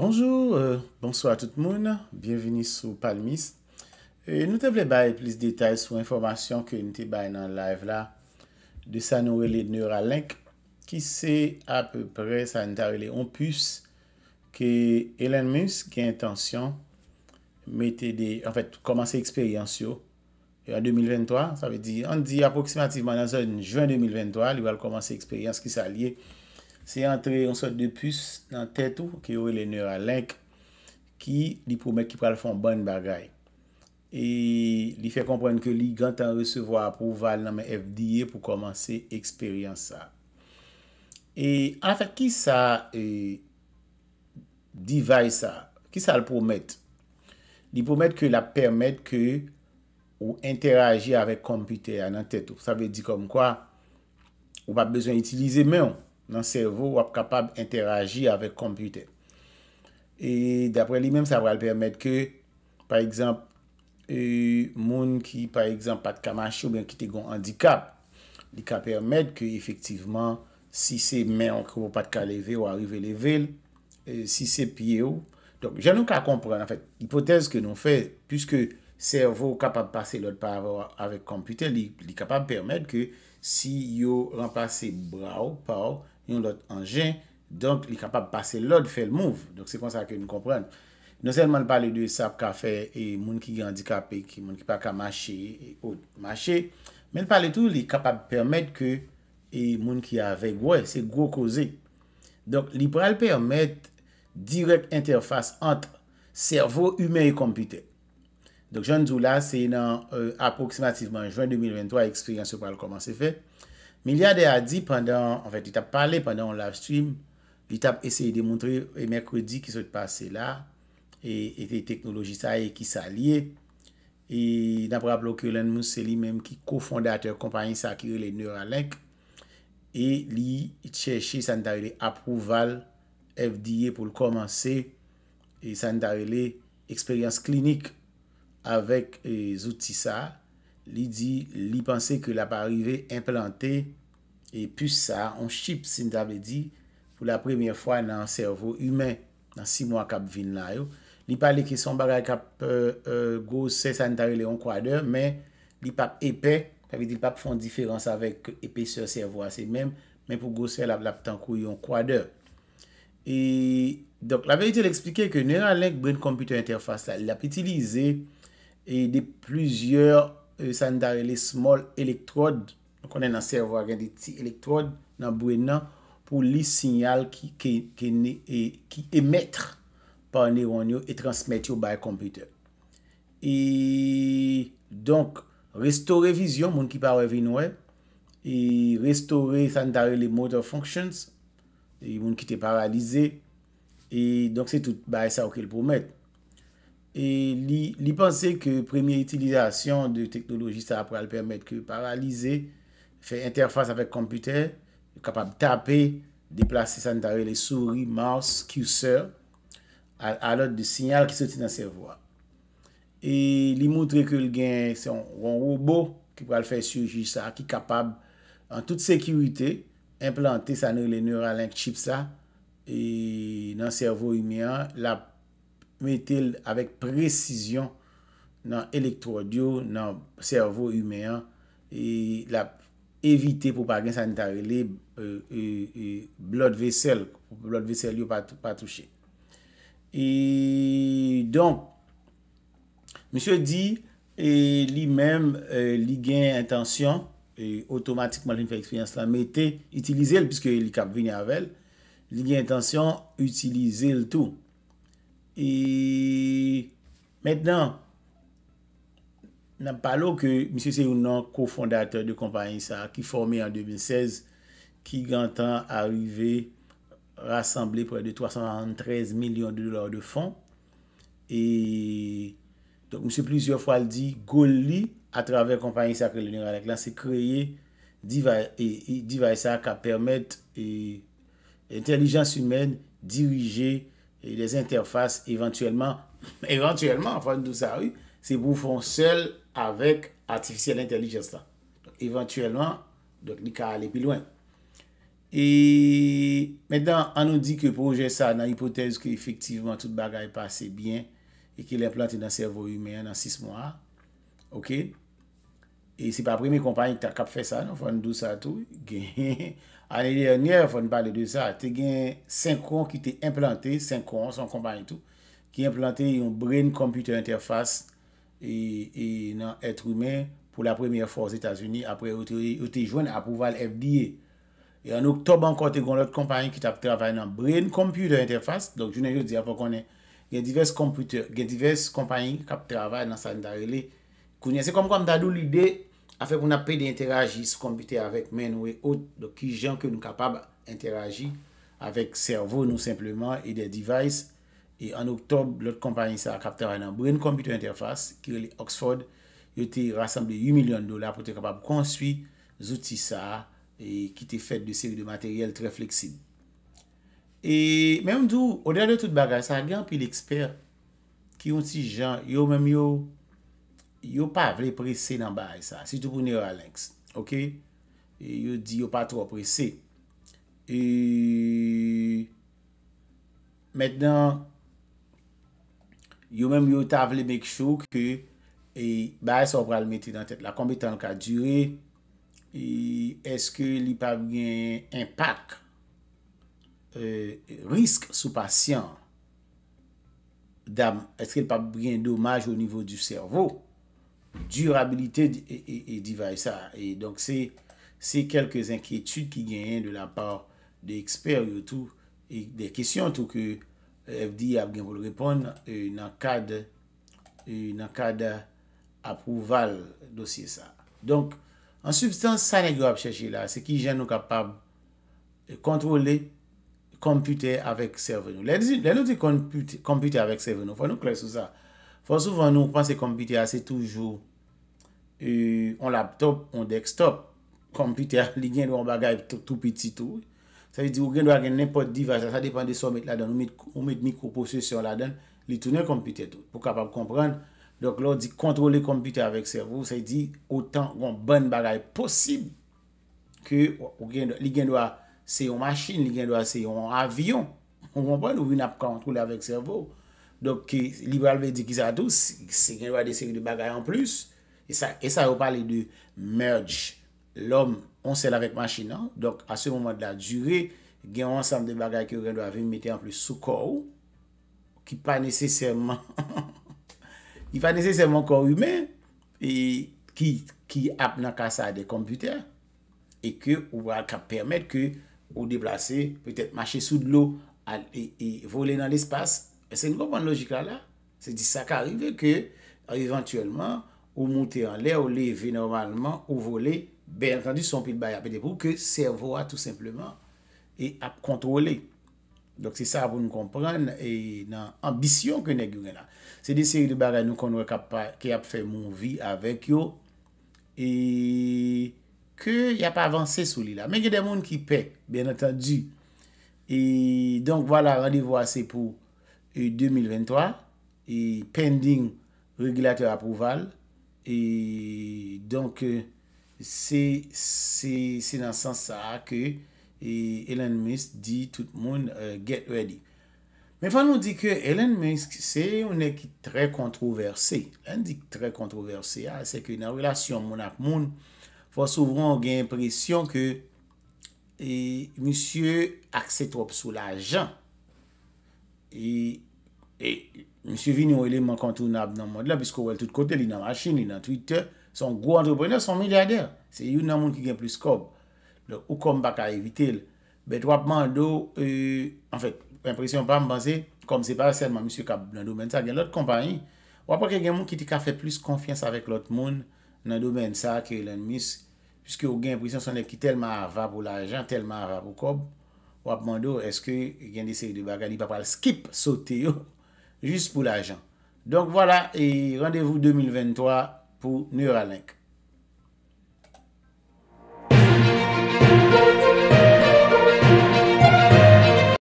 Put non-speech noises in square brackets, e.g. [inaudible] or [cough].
Bonjou, euh, bonsoi euh, a tout moun, bienveni sou Palmis. Nou te vle baye plis detay sou informasyon ke nte baye nan live la de Sanuwele Neuralink. Ki se a peu pre Sanuwele, an pus ke Elenmus ki intansyon mette de, an fet, komanse eksperyans yo. A 2023, sa ve di, an di apoksimativeman an zon jwen 2023 li wal komanse eksperyans ki sa liye. Se antre yon sot de puss nan tètou ki yon lè nè ralèk ki li pou mèt ki pral fòn ban bagay. E li fè komprèn ke li gantan resevo apou val nan mè FDA pou komanse eksperyans sa. E an fè ki sa e, divay sa? Ki sa l pou mèt? Li pou mèt ke la pèrmèt ke ou interagye avèk kompüter nan tètou. Sa vè di kom kwa ou pa bezwen itilize men ou. nan servou wap kapab interagi avèk komputer. E dapre li menm, sa wale permet ke, pa ekzamp, e, moun ki, pa ekzamp, pat kamachou, ben ki te gon handikap, li ka permet ke, efektiveman, si se men, anke wap pat kalévé ou arive lévèl, e, si se piye ou, donk, jan nou ka kompran, anfèk, ipotez ke nou fè, pwiske servou wap kapab pase lòt pa avèk komputer, li kapab permet ke, si yo anpase braw pa ou, yon lot anjen, donk li kapap pase lòd fèl mouv. Donk se kon sa ke yon kompren. Non selman pale dewe sap ka fè, e moun ki yon dikapè, ki moun ki pa ka mâche, e moun ki pa ka mâche, men pale tou li kapap permèt ke e moun ki yon avek wè, se gwo koze. Donk li pral permèt direk interfase antre servo humè yon kompite. Donk joun djou la, se nan apoksimativeman jwen 2023, eksperyans yo pral koman se fèt, Milyade a di pandan, an fèt, li tap pale pandan an laf stream, li tap eseye demontre e mèkredi ki sou te pase la, e te teknologi sa e ki sa liye, e nan prap loke Len Mousseli menm ki kofondatèr kompanyi sa akirele Neuralink, e li chèche san darele aprouval FDA pou l komanse, e san darele eksperyans klinik avèk zouti euh, sa, li di, li panse ke la pa arrive implante, e pu sa, on ship sin tab li di, pou la premye fwa nan servo humen, nan 6 mwa kap vin la yo, li pale ki son bagay kap euh, euh, go se sanitare le yon kwa de, men, li pap epè, ka vi di pap fon diferans avèk epè se servo ase men, men pou go se la plap tankou yon kwa de. E, dok, la vey te l'explike ke Neuralink Brain Computer Interface la pe itilize, e de pluzyor E san dare le small elektrod, konen nan servo agen de ti elektrod nan bouen nan pou li sinyal ki e, emetre pan neuronyo e transmetyo bay kompite. E donk, restore vizyon moun ki pa wè vin wè, e restore san dare le motor functions, e moun ki te paralize, e donk se tout bay sa wè pou mette. E li panse ke premye itilizasyon de teknoloji sa pral permette ke paralize, fe interfase avek komputer, kapab tape, deplase san dare le souri, mouse, cursor, alot de sinyal ki soti nan servo a. E li moutre ke lgen son robot ki pral fe surji sa, ki kapab an tout sekirite implante sanne le neural link chips a, e nan servo ime a, la pralise, metèl avèk prezisyon nan elektrodyo, nan servo humeyan, e la evite pou pa gen sanitarile e, e, blot vesele, blot vesele yo pa touche. E don, monsye di, e li menm li gen intansyon, e otomatikman li fè ekspiyans lan, metè, li gen intansyon, li gen intansyon, utilize l tou. Et maintenant, nous parlons que M. Seyounan, co-fondateur de Compagnie SAC, qui formait en 2016, qui en tant arrivait, rassemblait près de 313 millions de dollars de fonds, et donc M. plusieurs fois l'a dit, goal lui, à travers Compagnie SAC, c'est créer Diva et SAC à permettre l'intelligence humaine diriger Et les interfaces, éventuellement, [laughs] éventuellement, en fin de tout ça, oui, se bouffons seuls avec Artificial Intelligence, là. Éventuellement, donc, n'y cas aller plus loin. Et maintenant, on nous dit que projet ça, dans l'hypothèse qu'effectivement tout le bagage passe bien et qu'il est implanté dans le cerveau humain dans six mois, ok? E se pa premi kompany ki ta kap fe sa nou, fwane dou sa tou, gen, [laughs] ane lernye fwane pale dou sa, te gen 5 an ki te implante, 5 an son kompany tou, ki implante yon brain computer interface, e, e nan etre humen pou la premye forse Etats-Unis apre ou te jwene apouval FDA. E ane okto bankote kon lot kompany ki tap travay nan brain computer interface, donk jounen yo di apwa konen gen divers kompany kap travay nan san da rele, kounye se kompany kompany dadou lidey, Afèk ou na pe de interagi sou kompite avèk men ou e ot, do ki jan ke nou kapab interagi avèk servou nou simpleman e de device. E an oktob, lòt kompany sa a kapta anan. Bwen kompite ou interfase, ki relè Oxford, yo te rassemble 8 milyon dola pou te kapab konswi zouti sa e ki te fèt de seri de materyèl tre fleksib. E menm dò, ou dèl de tout bagaj, sa a gyan pi l'ekspert ki yon ti jan, yo menm yo, yo pa vle prese nan bay e sa, si tou koun yo Alex, ok, e yo di yo pa tro prese, e, metten, yo menm yo ta vle mek chou, ke, e, bay e sa w pral mette nan tet la, konbe tan kwa dure, e, eske li pa vle impak, e, risk sou pasyon, dam, eske li pa vle domaj ou nivou du servou, durabilite e divay sa. E donk se, se kelkes enkietude ki genyen de la par euh, euh, euh, de eksper yotou, de kisyon yotou ke FDI ap genvol repon nan kade aproval dosye sa. Donk, an substans sa nek yo ap chechi la, se ki jen nou kapab kontrole kompute avèk serve nou. Le nou te kompute avèk serve nou, fwa nou klesou sa, Fwa souvan nou kwan se kompite a, se toujou yon e, laptop, yon desktop kompite a, li gen do an bagay tou piti tou sa yi di ou gen do a gen nepot divasa sa depan de sou met ladan, ou met mikroposisyon ladan li tou ne kompite tou, pou kapab kompran lor di kontrole kompite a vek servou sa yi di, otan yon ban bagay posib ki ou gen do a, li gen do a se yon machin li gen do a se yon avyon ou yon ap kontrole vek servou Donk ki liberal ve di gisa tou, se gen wad de seri de bagay an plus, e sa wap pale de merge, l'om onsel avet machinan, donk a se mouman de la jure, gen wansan de bagay ki wak an do aven mette an plus sou kou, ki pa nesesseman, ki pa nesesseman kou yume, ki ap nan kasa de komputer, e ke wak ap permette ke ou deplase, pe te mache sou de l'o, e vole nan l'espase, Se di sa ka arrive ke eventuèlman ou moutè an lè ou lè vè normalman ou volè bè yantendu son pil bay apè de pou ke servo a tout simplement e ap kontrole. Dok se sa pou nou komprèn nan ambisyon ke neg yon gen la. Se di se yon de bagay nou konwe ki ap fè moun vi avèk yo e ke y ap avansè sou li la. Men yon de moun ki pek, bè yantendu. E donk wala randevo asè pou 2023 pending regulateur aproval et donc c'est dans ce sens que Ellen Misk dit tout le monde euh, get ready mais quand on dit que Ellen Misk c'est un acte très controversé un acte très controversé c'est que dans la relation mon ap monde il faut souvent avoir l'impression que monsieur accède trop sous l'argent E, e, msye vini ou eleman kontoun ap nan mod la, bisko ou el tout kote, li nan machine, li nan Twitter, son gou entrepreneur, son milliarder. Se yon nan moun ki gen plus kob. Euh, le, ou kom bak a evite l. Bet wap mando, e, en fèk, m'impresyon pa m'pansè, kom se pa selman msye kab nan domen sa gen lot kompanyi, wap wak gen moun ki te ka fè plus konfians avèk lot moun nan domen sa ke lèn mis, biske ou gen impresyon son ep ki telman avab ou la ajan, telman avab ou kob. Wap mando, eske gen desay de bagani pa pal skip sote yo? Jus [laughs] pou la jan. Donk wala, e randevou 2023 pou Neuralink.